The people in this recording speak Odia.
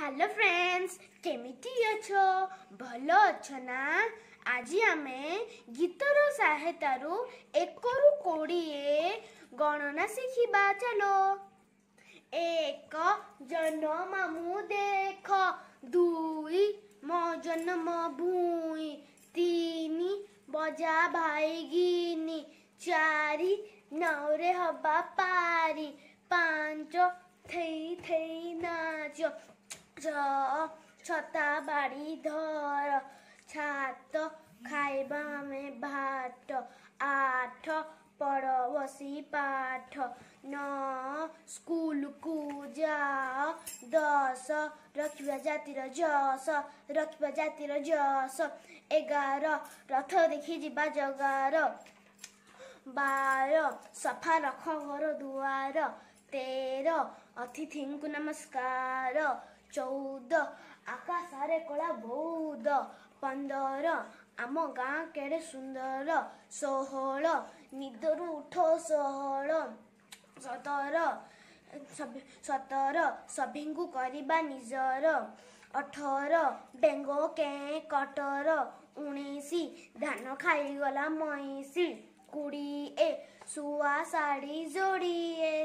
হ্যালো ফ্রেন্ডস কেমিটি অছ ভাল অছ না আজি আমি গীতর সহায়তার একরু কোড়িয়ে গণনা শিখিবা চলো এক জন্ম মু দেখ দুই ম জন্ম ভুঁই তিনি বজা ভাই গিনি চারি নওরে হবা পারি পাঁচ থেই থেই নাচ ଛତା ବାଡ଼ି ଧର ଛାତ ଖାଇବା ଆମେ ଭାତ ଆଠ ପଡ଼ୋଶୀ ପାଠ ନ ସ୍କୁଲକୁ ଯାଅ ଦଶ ରଖିବା ଜାତିର ଯଶ ରଖିବା ଜାତିର ଯଶ ଏଗାର ରଥ ଦେଖି ଯିବା ଜଗାର ବାର ସଫା ରଖ ଘର ଦୁଆର ତେର ଅତିଥିଙ୍କୁ ନମସ୍କାର ଚଉଦ ଆକାଶରେ କଳା ବୌଦ୍ଧ ପନ୍ଦର ଆମ ଗାଁ କେଡ଼େ ସୁନ୍ଦର ଷୋହଳ ନିଦରୁ ଉଠ ଷୋହଳ ସତର ସତର ସଭିଙ୍କୁ କରିବା ନିଜର ଅଠର ବେଙ୍ଗ କେ କଟର ଉଣେଇଶ ଧାନ ଖାଇଗଲା ମଇଁଷି କୋଡ଼ିଏ ଶୁଆ ଶାଢ଼ୀ ଯୋଡ଼ିଏ